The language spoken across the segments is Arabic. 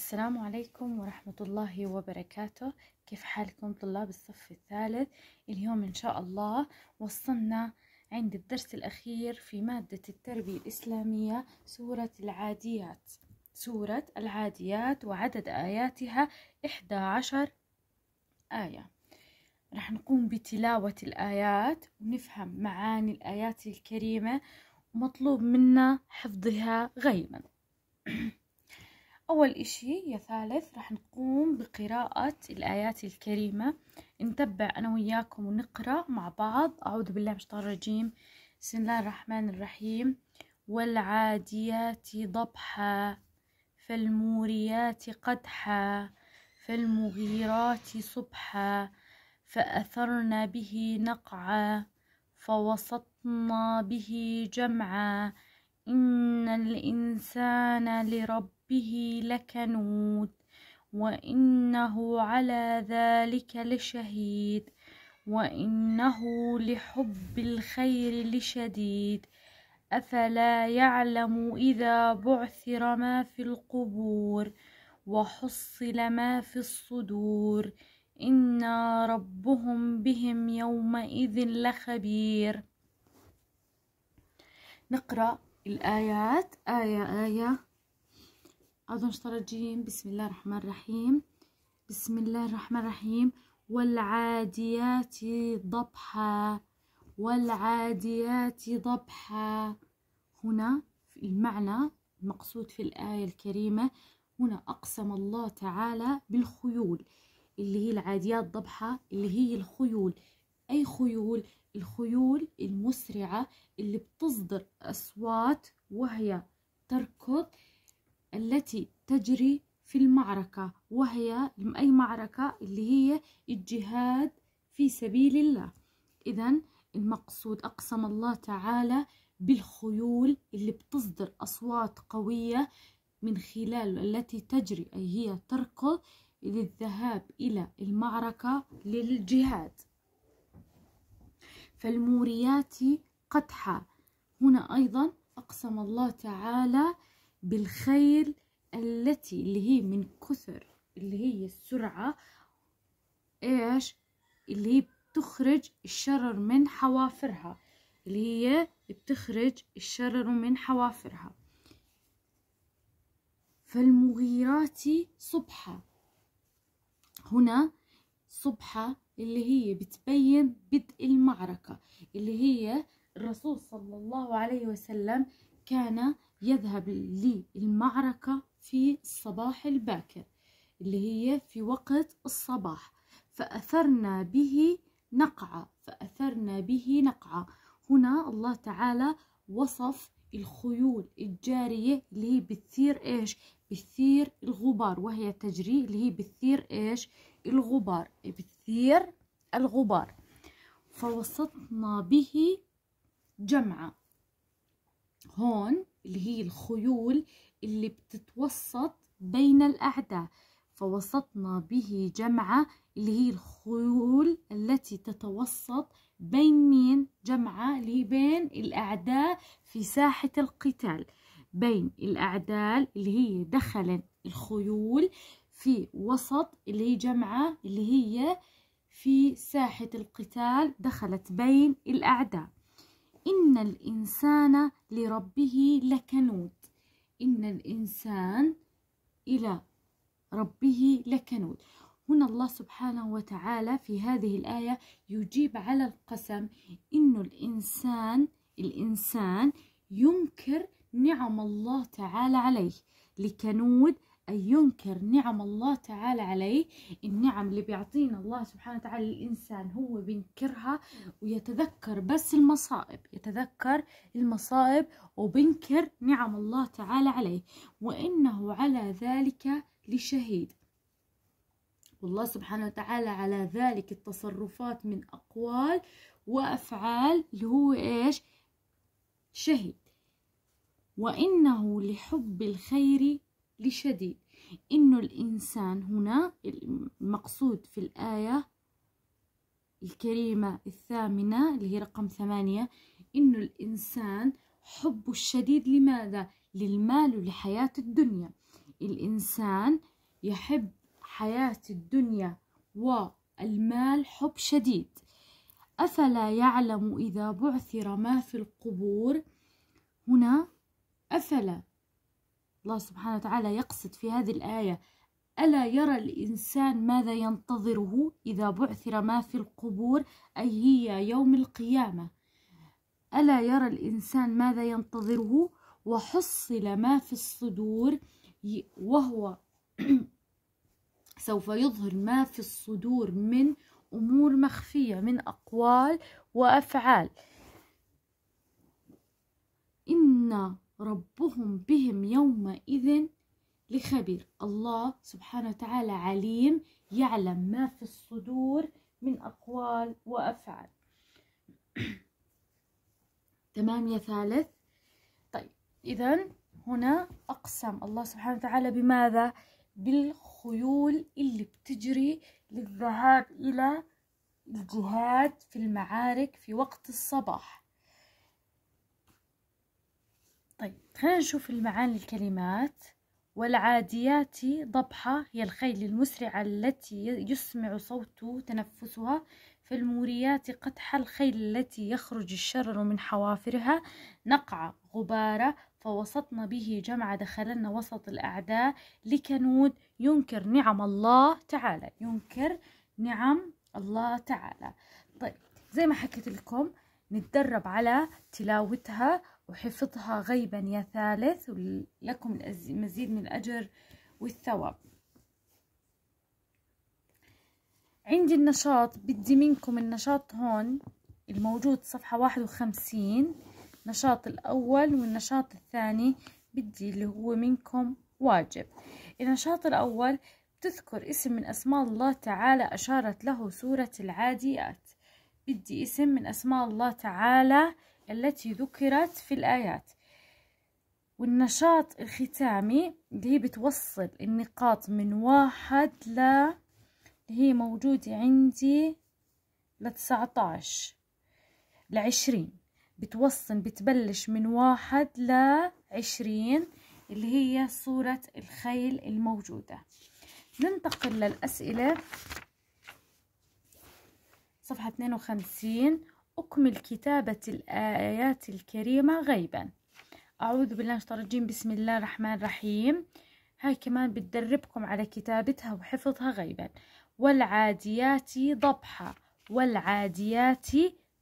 السلام عليكم ورحمة الله وبركاته كيف حالكم طلاب الصف الثالث اليوم إن شاء الله وصلنا عند الدرس الأخير في مادة التربية الإسلامية سورة العاديات سورة العاديات وعدد آياتها 11 آية رح نقوم بتلاوة الآيات ونفهم معاني الآيات الكريمة ومطلوب منا حفظها غيما أول إشي يا ثالث رح نقوم بقراءة الآيات الكريمة نتبع أنا وياكم ونقرأ مع بعض أعوذ بالله من الشيطان الرجيم بسم الله الرحمن الرحيم والعاديات ضبحا فالموريات قدحا فالمغيرات صبحا فأثرن به نقعا فوسطنا به جمعا إن الإنسان لرب به لكنود وإنه على ذلك لشهيد وإنه لحب الخير لشديد أفلا يعلم إذا بعثر ما في القبور وحصل ما في الصدور إنا ربهم بهم يومئذ لخبير نقرأ الآيات آية آية أظن شطرجيم بسم الله الرحمن الرحيم بسم الله الرحمن الرحيم والعاديات ضبحا والعاديات ضبحا هنا المعنى المقصود في الآية الكريمة هنا أقسم الله تعالى بالخيول اللي هي العاديات ضبحة اللي هي الخيول أي خيول الخيول المسرعة اللي بتصدر أصوات وهي تركض التي تجري في المعركة وهي أي معركة اللي هي الجهاد في سبيل الله إذا المقصود أقسم الله تعالى بالخيول اللي بتصدر أصوات قوية من خلال التي تجري أي هي تركض للذهاب إلى المعركة للجهاد فالموريات قدحا هنا أيضا أقسم الله تعالى بالخيل التي اللي هي من كثر اللي هي السرعة إيش اللي هي بتخرج الشرر من حوافرها اللي هي بتخرج الشرر من حوافرها فالمغيرات صبحة هنا صبحة اللي هي بتبين بدء المعركة اللي هي الرسول صلى الله عليه وسلم كان يذهب للمعركة في الصباح الباكر اللي هي في وقت الصباح فأثرنا به نقعة فأثرنا به نقعة هنا الله تعالى وصف الخيول الجارية اللي هي بتثير إيش بتثير الغبار وهي تجري اللي هي بتثير إيش الغبار بتثير الغبار فوسطنا به جمعة هون اللي هي الخيول اللي بتتوسط بين الأعداء فوسطنا به جمعة اللي هي الخيول التي تتوسط بين مين جمعة اللي هي بين الأعداء في ساحة القتال بين الأعداء اللي هي دخلت الخيول في وسط اللي هي جمعة اللي هي في ساحة القتال دخلت بين الأعداء إن الإنسان لربه لكنود إن الإنسان إلى ربه لكنود هنا الله سبحانه وتعالى في هذه الآية يجيب على القسم إنه الإنسان الإنسان ينكر نعم الله تعالى عليه لكنود أن ينكر نعم الله تعالى عليه النعم اللي بيعطينا الله سبحانه وتعالى للإنسان هو بينكرها ويتذكر بس المصائب يتذكر المصائب وبينكر نعم الله تعالى عليه وإنه على ذلك لشهيد والله سبحانه وتعالى على ذلك التصرفات من أقوال وأفعال اللي هو إيش شهيد وإنه لحب الخير لشديد إنه الإنسان هنا المقصود في الآية الكريمة الثامنة اللي هي رقم ثمانية إنه الإنسان حبه الشديد لماذا؟ للمال ولحياة الدنيا الإنسان يحب حياة الدنيا والمال حب شديد أفلا يعلم إذا بعثر ما في القبور هنا أفلا الله سبحانه وتعالى يقصد في هذه الآية ألا يرى الإنسان ماذا ينتظره إذا بعثر ما في القبور أي هي يوم القيامة ألا يرى الإنسان ماذا ينتظره وحصل ما في الصدور وهو سوف يظهر ما في الصدور من أمور مخفية من أقوال وأفعال إن ربهم بهم يومئذ لخبير الله سبحانه وتعالى عليم يعلم ما في الصدور من أقوال وأفعال تمام يا ثالث طيب إذا هنا أقسم الله سبحانه وتعالى بماذا بالخيول اللي بتجري للذهاب إلى الجهاد في المعارك في وقت الصباح طيب خلينا نشوف المعاني الكلمات والعاديات ضبحة هي الخيل المسرعة التي يسمع صوت تنفسها فالموريات قدح الخيل التي يخرج الشرر من حوافرها نقع غبارة فوسطن به جمع دخلن وسط الأعداء لكنود ينكر نعم الله تعالى ينكر نعم الله تعالى طيب زي ما حكيت لكم نتدرب على تلاوتها وحفظها غيبا يا ثالث لكم المزيد من الأجر والثواب عندي النشاط بدي منكم النشاط هون الموجود صفحة واحد وخمسين النشاط الأول والنشاط الثاني بدي اللي هو منكم واجب النشاط الأول تذكر اسم من أسماء الله تعالى أشارت له سورة العاديات بدي اسم من أسماء الله تعالى التي ذكرت في الآيات والنشاط الختامي اللي هي بتوصل النقاط من واحد ل اللي هي موجودة عندي عشر لعشرين بتوصل بتبلش من واحد لعشرين اللي هي صورة الخيل الموجودة ننتقل للأسئلة صفحة 52 أكمل كتابة الآيات الكريمة غيبا أعوذ بالله من الشيطان الرجيم بسم الله الرحمن الرحيم هاي كمان بتدربكم على كتابتها وحفظها غيبا والعاديات ضبحا والعاديات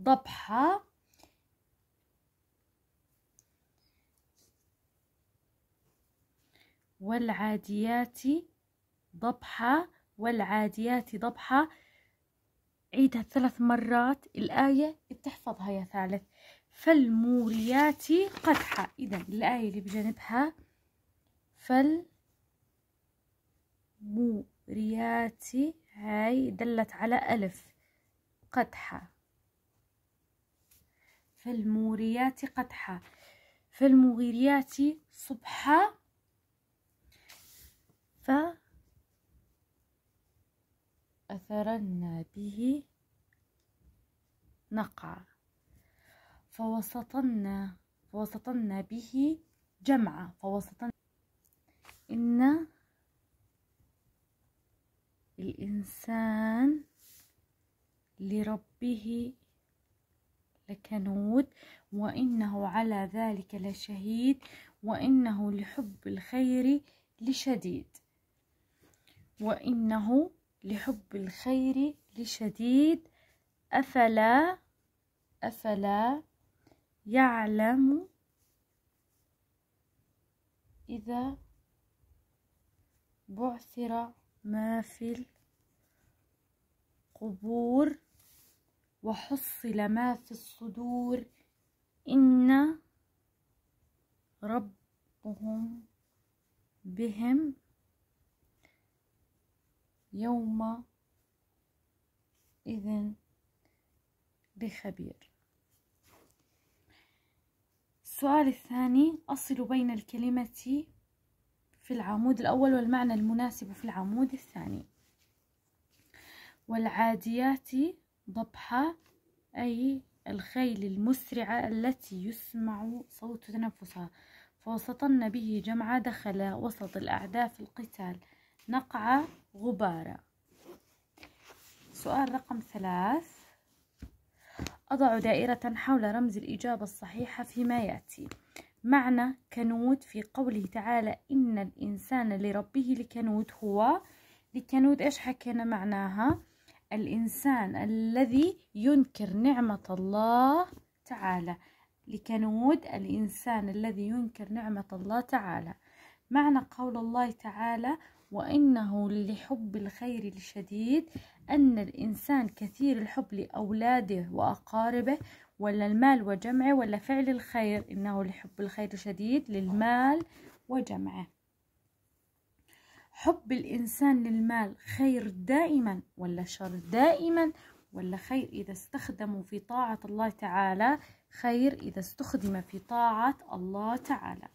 ضبحا والعاديات ضبحا والعاديات ضبحا عيدها ثلاث مرات الآية بتحفظها يا ثالث فالموريات قدحا إذا الآية اللي بجانبها فالموريات هاي دلت على ألف قدحا فالموريات قدحا فالمغيريات صبحا فأثرن به نقع فوسطنا فوسطنا به جمع فوسطنا إن الإنسان لربه لكنود وإنه على ذلك لشهيد وإنه لحب الخير لشديد وإنه لحب الخير لشديد أفلا أفلا يعلم إذا بعثر ما في القبور وحصل ما في الصدور إن ربهم بهم يوم إذن بخبير السؤال الثاني أصل بين الكلمة في العمود الأول والمعنى المناسب في العمود الثاني والعاديات ضبحا أي الخيل المسرعة التي يسمع صوت تنفسها فوسطن به جمعة دخل وسط الأعداء في القتال نقع غبارا سؤال رقم ثلاث أضع دائرة حول رمز الإجابة الصحيحة فيما يأتي معنى كنود في قوله تعالى إن الإنسان لربه لكنود هو لكنود إيش حكينا معناها الإنسان الذي ينكر نعمة الله تعالى لكنود الإنسان الذي ينكر نعمة الله تعالى معنى قول الله تعالى وإنه لحب الخير الشديد أن الإنسان كثير الحب لأولاده وأقاربه ولا المال وجمعه ولا فعل الخير إنه لحب الخير شديد للمال وجمعه حب الإنسان للمال خير دائما ولا شر دائما ولا خير إذا استخدموا في طاعة الله تعالى خير إذا استخدم في طاعة الله تعالى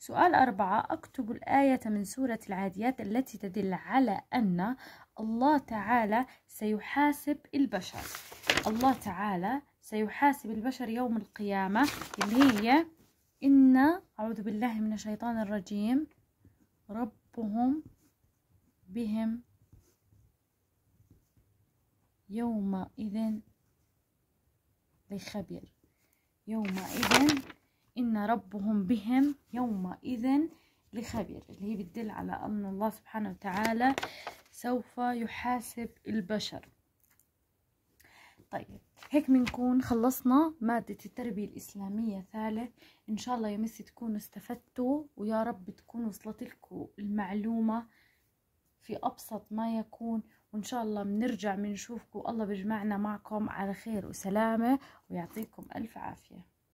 سؤال أربعة أكتب الآية من سورة العاديات التي تدل على أن الله تعالى سيحاسب البشر الله تعالى سيحاسب البشر يوم القيامة اللي هي إن أعوذ بالله من الشيطان الرجيم ربهم بهم يومئذ لخبير يومئذ إن ربهم بهم يومئذ لخبير اللي هي بتدل على أن الله سبحانه وتعالى سوف يحاسب البشر طيب هيك بنكون خلصنا مادة التربية الإسلامية ثالث إن شاء الله يا تكونوا استفدتوا ويا رب تكون وصلت لكم المعلومة في أبسط ما يكون وإن شاء الله بنرجع بنشوفكم الله بيجمعنا معكم على خير وسلامة ويعطيكم ألف عافية